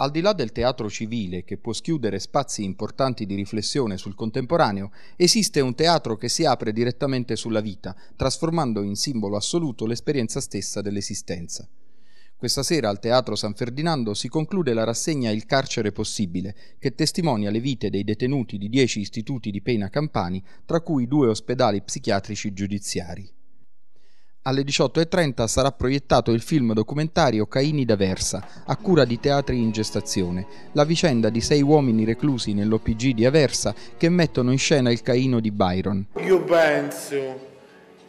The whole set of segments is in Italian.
Al di là del teatro civile, che può schiudere spazi importanti di riflessione sul contemporaneo, esiste un teatro che si apre direttamente sulla vita, trasformando in simbolo assoluto l'esperienza stessa dell'esistenza. Questa sera al Teatro San Ferdinando si conclude la rassegna Il carcere possibile, che testimonia le vite dei detenuti di dieci istituti di pena campani, tra cui due ospedali psichiatrici giudiziari alle 18.30 sarà proiettato il film documentario Caini d'Aversa, a cura di Teatri in Gestazione, la vicenda di sei uomini reclusi nell'OPG di Aversa che mettono in scena il Caino di Byron. Io penso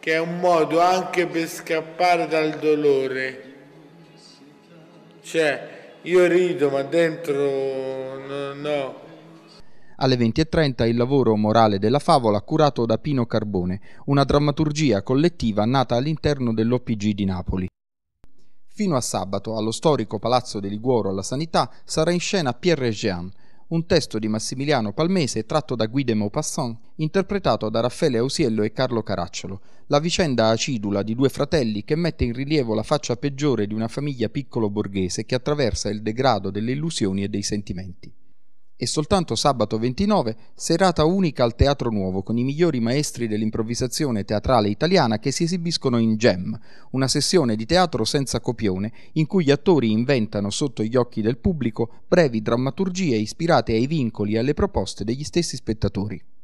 che è un modo anche per scappare dal dolore. Cioè, io rido, ma dentro no, no alle 20.30 il lavoro morale della favola curato da Pino Carbone, una drammaturgia collettiva nata all'interno dell'OPG di Napoli. Fino a sabato, allo storico Palazzo del Liguoro alla Sanità, sarà in scena Pierre Jean, un testo di Massimiliano Palmese tratto da Guy de Maupassant, interpretato da Raffaele Ausiello e Carlo Caracciolo, la vicenda acidula di due fratelli che mette in rilievo la faccia peggiore di una famiglia piccolo borghese che attraversa il degrado delle illusioni e dei sentimenti e soltanto sabato 29 serata unica al Teatro Nuovo con i migliori maestri dell'improvvisazione teatrale italiana che si esibiscono in Gem, una sessione di teatro senza copione in cui gli attori inventano sotto gli occhi del pubblico brevi drammaturgie ispirate ai vincoli e alle proposte degli stessi spettatori.